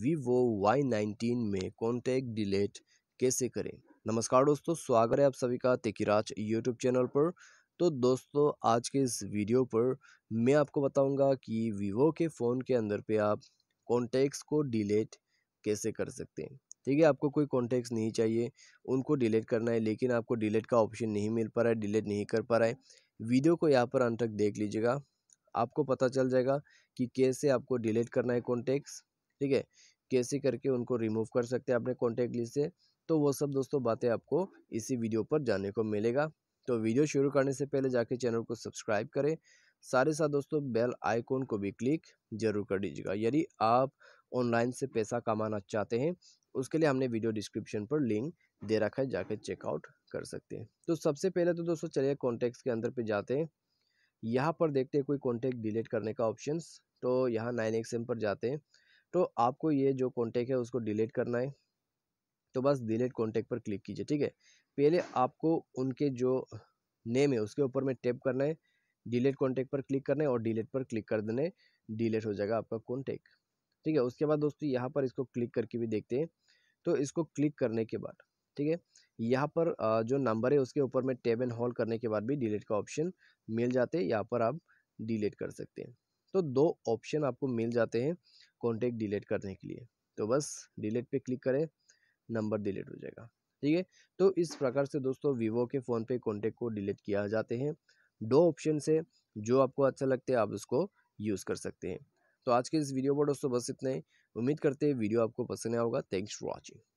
Vivo Y nineteen में contact delete कैसे करें नमस्कार दोस्तों स्वागत है आप सभी का तेकीराज यूट्यूब चैनल पर तो दोस्तों आज के इस वीडियो पर मैं आपको बताऊंगा कि वीवो के फ़ोन के अंदर पे आप कॉन्टैक्ट्स को डिलीट कैसे कर सकते हैं ठीक है आपको कोई कॉन्टैक्ट्स नहीं चाहिए उनको डिलीट करना है लेकिन आपको डिलीट का ऑप्शन नहीं मिल पा रहा है डिलीट नहीं कर पा रहा है वीडियो को यहाँ पर अंत तक देख लीजिएगा आपको पता चल जाएगा कि कैसे आपको डिलीट करना है कॉन्टैक्ट्स ठीक है कैसे करके उनको रिमूव कर सकते हैं अपने कॉन्टैक्ट लिस्ट से तो वो सब दोस्तों बातें आपको इसी वीडियो पर जानने को मिलेगा तो वीडियो शुरू करने से पहले जाके चैनल को सब्सक्राइब करें सारे साथ दोस्तों बेल आइकॉन को भी क्लिक जरूर कर दीजिएगा यदि आप ऑनलाइन से पैसा कमाना चाहते हैं उसके लिए हमने वीडियो डिस्क्रिप्शन पर लिंक दे रखा है जाके चेकआउट कर सकते हैं तो सबसे पहले तो दोस्तों चलिए कॉन्टैक्ट्स के अंदर पे जाते हैं यहाँ पर देखते हैं कोई कॉन्टैक्ट डिलीट करने का ऑप्शंस तो यहाँ नाइन पर जाते हैं तो आपको ये जो कॉन्टेक्ट है उसको डिलीट करना है तो बस डिलीट कॉन्टेक्ट पर क्लिक कीजिए ठीक है पहले आपको उनके जो नेम है उसके ऊपर में टैप करना है डिलीट कॉन्टेक्ट पर क्लिक करना है और डिलीट पर क्लिक कर देना है डिलीट हो जाएगा आपका कॉन्टेक्ट ठीक है उसके बाद दोस्तों यहाँ पर इसको क्लिक करके भी देखते हैं तो इसको क्लिक करने के बाद ठीक है यहाँ पर जो नंबर है उसके ऊपर में टैब एंड हॉल करने के बाद भी डिलीट का ऑप्शन मिल जाते हैं यहाँ पर आप डिलीट कर सकते हैं तो दो ऑप्शन आपको मिल जाते हैं कॉन्टेक्ट डिलीट करने के लिए तो बस डिलीट पे क्लिक करें नंबर डिलीट हो जाएगा ठीक है तो इस प्रकार से दोस्तों वीवो के फ़ोन पे कॉन्टेक्ट को डिलीट किया जाते हैं दो ऑप्शन से जो आपको अच्छा लगता है आप उसको यूज़ कर सकते हैं तो आज के इस वीडियो पर दोस्तों बस इतने उम्मीद करते हैं वीडियो आपको पसंद आया होगा थैंक्स फॉर वॉचिंग